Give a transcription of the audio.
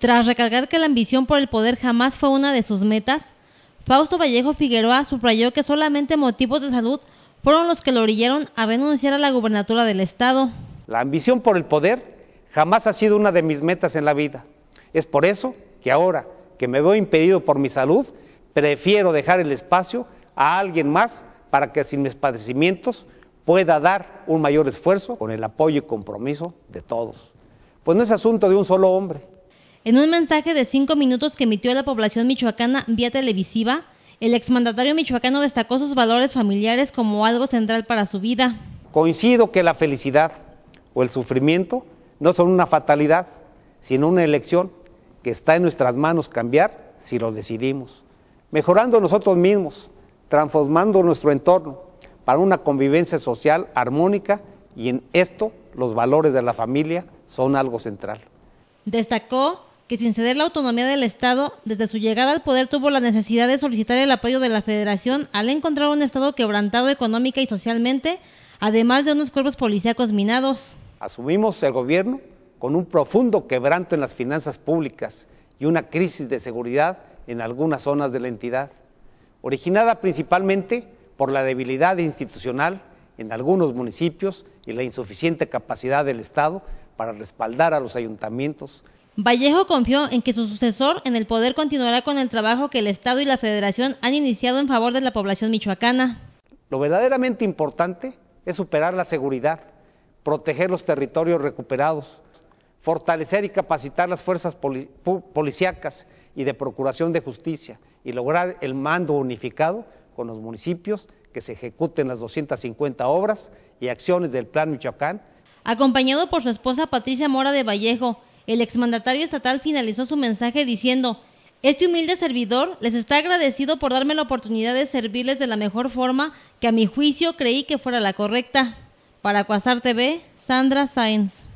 Tras recalcar que la ambición por el poder jamás fue una de sus metas, Fausto Vallejo Figueroa subrayó que solamente motivos de salud fueron los que lo orillaron a renunciar a la gubernatura del Estado. La ambición por el poder jamás ha sido una de mis metas en la vida. Es por eso que ahora que me veo impedido por mi salud, prefiero dejar el espacio a alguien más para que sin mis padecimientos pueda dar un mayor esfuerzo con el apoyo y compromiso de todos. Pues no es asunto de un solo hombre, en un mensaje de cinco minutos que emitió a la población michoacana vía televisiva, el exmandatario michoacano destacó sus valores familiares como algo central para su vida. Coincido que la felicidad o el sufrimiento no son una fatalidad, sino una elección que está en nuestras manos cambiar si lo decidimos, mejorando nosotros mismos, transformando nuestro entorno para una convivencia social armónica y en esto los valores de la familia son algo central. Destacó que sin ceder la autonomía del Estado, desde su llegada al poder tuvo la necesidad de solicitar el apoyo de la Federación al encontrar un Estado quebrantado económica y socialmente, además de unos cuerpos policíacos minados. Asumimos el gobierno con un profundo quebranto en las finanzas públicas y una crisis de seguridad en algunas zonas de la entidad, originada principalmente por la debilidad institucional en algunos municipios y la insuficiente capacidad del Estado para respaldar a los ayuntamientos Vallejo confió en que su sucesor en el poder continuará con el trabajo que el Estado y la Federación han iniciado en favor de la población michoacana. Lo verdaderamente importante es superar la seguridad, proteger los territorios recuperados, fortalecer y capacitar las fuerzas policíacas y de procuración de justicia y lograr el mando unificado con los municipios que se ejecuten las 250 obras y acciones del Plan Michoacán. Acompañado por su esposa Patricia Mora de Vallejo, el exmandatario estatal finalizó su mensaje diciendo, este humilde servidor les está agradecido por darme la oportunidad de servirles de la mejor forma que a mi juicio creí que fuera la correcta. Para Cuasar TV, Sandra Sáenz.